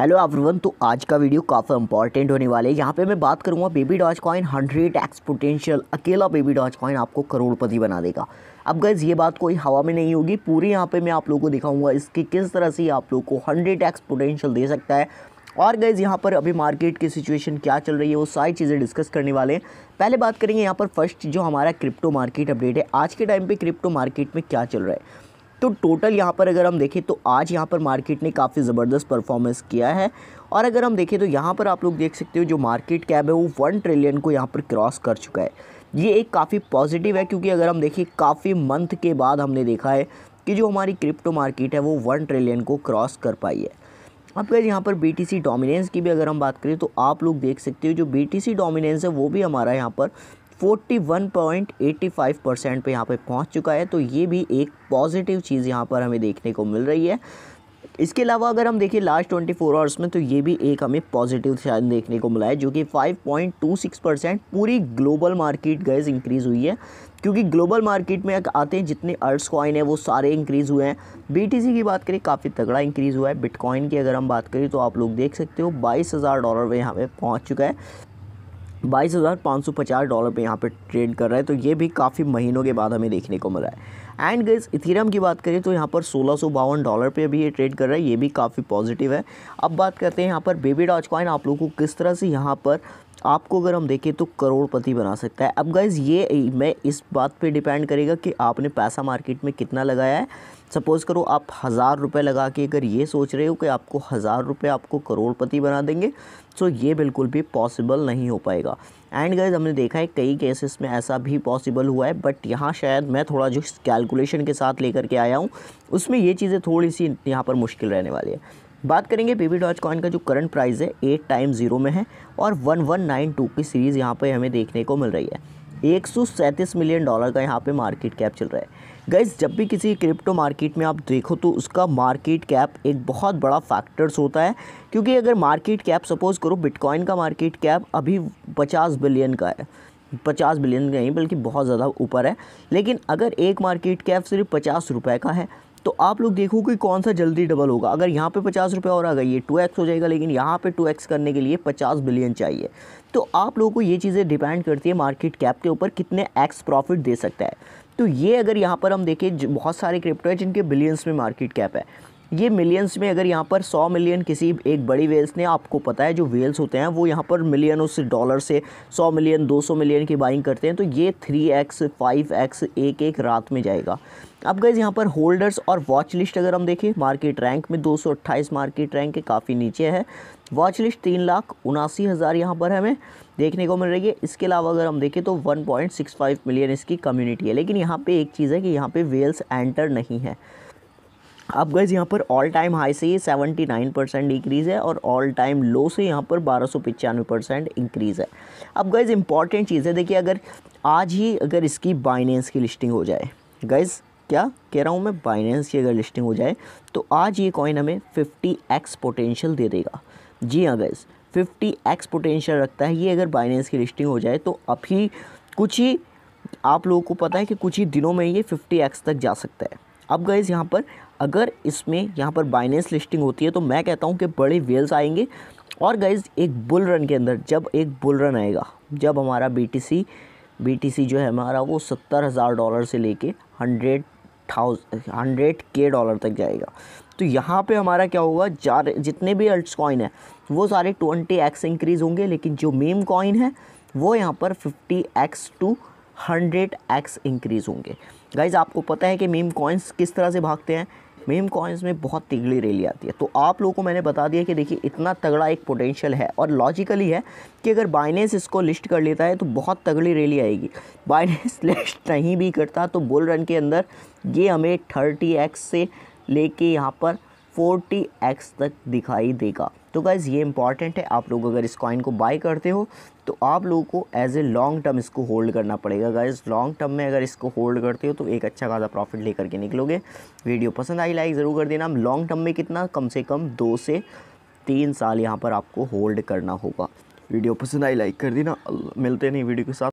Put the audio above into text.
hello everyone तो आज का वीडियो काफ़ी इंपॉर्टेंट होने वाला है यहाँ पे मैं बात करूँगा Baby Doge Coin hundred x potential अकेला बेबी डॉज कॉइन आपको करोड़पति बना देगा अब गैस ये बात कोई हवा में नहीं होगी पूरी यहाँ पे मैं आप लोगों को दिखाऊंगा इसकी किस तरह से आप लोग को हंड्रेड एक्स पोटेंशियल दे सकता है और गैज़ यहाँ पर अभी मार्केट की सिचुएशन क्या चल रही है वो सारी चीज़ें डिस्कस करने वाले हैं पहले बात करेंगे यहाँ पर फर्स्ट जो हमारा क्रिप्टो मार्केट अपडेट है आज के टाइम पर क्रिप्टो मार्केट में क्या चल रहा है तो टोटल यहाँ पर अगर हम देखें तो आज यहाँ पर मार्केट ने काफ़ी ज़बरदस्त परफॉर्मेंस किया है और अगर हम देखें तो यहाँ पर आप लोग देख सकते हो जो मार्केट कैब है वो वन ट्रिलियन को यहाँ पर क्रॉस कर चुका है ये एक काफ़ी पॉजिटिव है क्योंकि अगर हम देखें काफ़ी मंथ के बाद हमने देखा है कि जो हमारी क्रिप्टो मार्केट है वो वन ट्रिलियन को क्रॉस कर पाई है अब गए यहाँ पर बी डोमिनेंस की भी अगर हम बात करें तो आप लोग देख सकते हो जो बी डोमिनेंस है वो भी हमारा यहाँ पर 41.85 परसेंट पर यहाँ पे पहुँच चुका है तो ये भी एक पॉजिटिव चीज़ यहाँ पर हमें देखने को मिल रही है इसके अलावा अगर हम देखें लास्ट 24 आवर्स में तो ये भी एक हमें पॉजिटिव साइन देखने को मिला है जो कि 5.26 परसेंट पूरी ग्लोबल मार्केट गैस इंक्रीज़ हुई है क्योंकि ग्लोबल मार्केट में आते हैं जितने अर्ट्स कॉइन है वो सारे इंक्रीज़ हुए हैं बीटीसी की बात करें काफ़ी तगड़ा इंक्रीज़ हुआ है बिटकॉइन की अगर हम बात करें तो आप लोग देख सकते हो बाईस हज़ार डॉलर में यहाँ पर पहुँच चुका है बाईस हज़ार पाँच सौ पचास डॉलर पे यहाँ पे ट्रेड कर रहा है तो ये भी काफ़ी महीनों के बाद हमें देखने को मिला है एंड गैस इथीरम की बात करें तो यहाँ पर सोलह सौ बावन डॉलर पे भी ये ट्रेड कर रहा है ये भी काफ़ी पॉजिटिव है अब बात करते हैं यहाँ पर बेबी डॉच कॉइन आप लोगों को किस तरह से यहाँ पर आपको अगर हम देखें तो करोड़पति बना सकता है अब गाइज़ ये मैं इस बात पे डिपेंड करेगा कि आपने पैसा मार्केट में कितना लगाया है सपोज़ करो आप हज़ार रुपये लगा के अगर ये सोच रहे हो कि आपको हज़ार रुपये आपको करोड़पति बना देंगे सो तो ये बिल्कुल भी पॉसिबल नहीं हो पाएगा एंड गाइज हमने देखा है कई केसेस में ऐसा भी पॉसिबल हुआ है बट यहाँ शायद मैं थोड़ा जो कैलकुलेशन के साथ लेकर के आया हूँ उसमें ये चीज़ें थोड़ी सी यहाँ पर मुश्किल रहने वाली है बात करेंगे पीवी डॉच कॉइन का जो करंट प्राइस है एट टाइम ज़ीरो में है और वन वन नाइन टू की सीरीज़ यहाँ पर हमें देखने को मिल रही है एक मिलियन डॉलर का यहाँ पे मार्केट कैप चल रहा है गैस जब भी किसी क्रिप्टो मार्केट में आप देखो तो उसका मार्केट कैप एक बहुत बड़ा फैक्टर्स होता है क्योंकि अगर मार्केट कैप सपोज़ करो बिटकॉइन का मार्केट कैप अभी पचास बिलियन का है पचास बिलियन का नहीं बल्कि बहुत ज़्यादा ऊपर है लेकिन अगर एक मार्केट कैप सिर्फ पचास रुपये का है तो आप लोग देखो कि कौन सा जल्दी डबल होगा अगर यहाँ पे पचास रुपये और आ गई ये टू एक्स हो जाएगा लेकिन यहाँ पे टू एक्स करने के लिए पचास बिलियन चाहिए तो आप लोगों को ये चीज़ें डिपेंड करती है मार्केट कैप के ऊपर कितने एक्स प्रॉफिट दे सकता है तो ये अगर यहाँ पर हम देखें बहुत सारे क्रिप्टो है जिनके बिलियंस में मार्केट कैप है ये मिलियंस में अगर यहाँ पर 100 मिलियन किसी एक बड़ी वेल्स ने आपको पता है जो वेल्स होते हैं वो यहाँ पर मिलियन उस डॉलर से 100 मिलियन 200 मिलियन की बाइंग करते हैं तो ये 3x 5x एक एक रात में जाएगा अब गए यहाँ पर होल्डर्स और वॉच लिस्ट अगर हम देखें मार्केट रैंक में 228 मार्केट रैंक के काफ़ी नीचे है वॉच लिस्ट तीन लाख उनासी हज़ार यहाँ पर हमें देखने को मिल रही है इसके अलावा अगर हम देखें तो 1.65 मिलियन इसकी कम्युनिटी है लेकिन यहाँ पे एक चीज़ है कि यहाँ पे वेल्स एंटर नहीं है अब गैस यहाँ पर ऑल टाइम हाई से ये सेवेंटी नाइन परसेंट इंक्रीज़ है और ऑल टाइम लो से यहाँ पर बारह सौ पचानवे परसेंट इंक्रीज़ है अब गैस इंपॉर्टेंट चीज़ है देखिए अगर आज ही अगर इसकी बाइनेंस की लिस्टिंग हो जाए गैस क्या कह रहा हूँ मैं बाइनेंस की अगर लिस्टिंग हो जाए तो आज ये कॉइन हमें फिफ्टी एक्स पोटेंशियल दे देगा जी हाँ गैस फिफ्टी एक्स पोटेंशियल रखता है ये अगर बाइनेंस की लिस्टिंग हो जाए तो अभी कुछ ही आप लोगों को पता है कि कुछ ही दिनों में ये फिफ्टी एक्स तक जा सकता है अब गाइज़ यहाँ पर अगर इसमें यहाँ पर बाइनेंस लिस्टिंग होती है तो मैं कहता हूँ कि बड़े वेल्स आएंगे और गाइज़ एक बुल रन के अंदर जब एक बुल रन आएगा जब हमारा B T C B T C जो है हमारा वो सत्तर हज़ार डॉलर से लेके हंड्रेड थाउजेंड हंड्रेड के डॉलर तक जाएगा तो यहाँ पे हमारा क्या होगा चार जितने भी अल्ट्स कॉइन है वो सारे ट्वेंटी एक्स इंक्रीज़ होंगे लेकिन जो मेम कॉइन है वो यहाँ पर fifty x two hundred x increase होंगे गाइज आपको पता है कि मीम कॉइन्स किस तरह से भागते हैं मीम कॉइन्स में बहुत तिगड़ी रैली आती है तो आप लोगों को मैंने बता दिया कि देखिए इतना तगड़ा एक पोटेंशियल है और लॉजिकली है कि अगर बाइनेंस इसको लिस्ट कर लेता है तो बहुत तगड़ी रैली आएगी बाइनेंस लिस्ट नहीं भी करता तो बुल रन के अंदर ये हमें थर्टी एक्स से लेके यहाँ पर फोर्टी एक्स तक दिखाई देगा तो गाइज़ ये इंपॉर्टेंट है आप लोग अगर इस कॉइन को बाई करते हो तो आप लोगों को एज ए लॉन्ग टर्म इसको होल्ड करना पड़ेगा गाइज लॉन्ग टर्म में अगर इसको होल्ड करते हो तो एक अच्छा खासा प्रॉफिट लेकर के निकलोगे वीडियो पसंद आई लाइक ज़रूर कर देना लॉन्ग टर्म में कितना कम से कम दो से तीन साल यहाँ पर आपको होल्ड करना होगा वीडियो पसंद आई लाइक कर देना मिलते नहीं वीडियो के साथ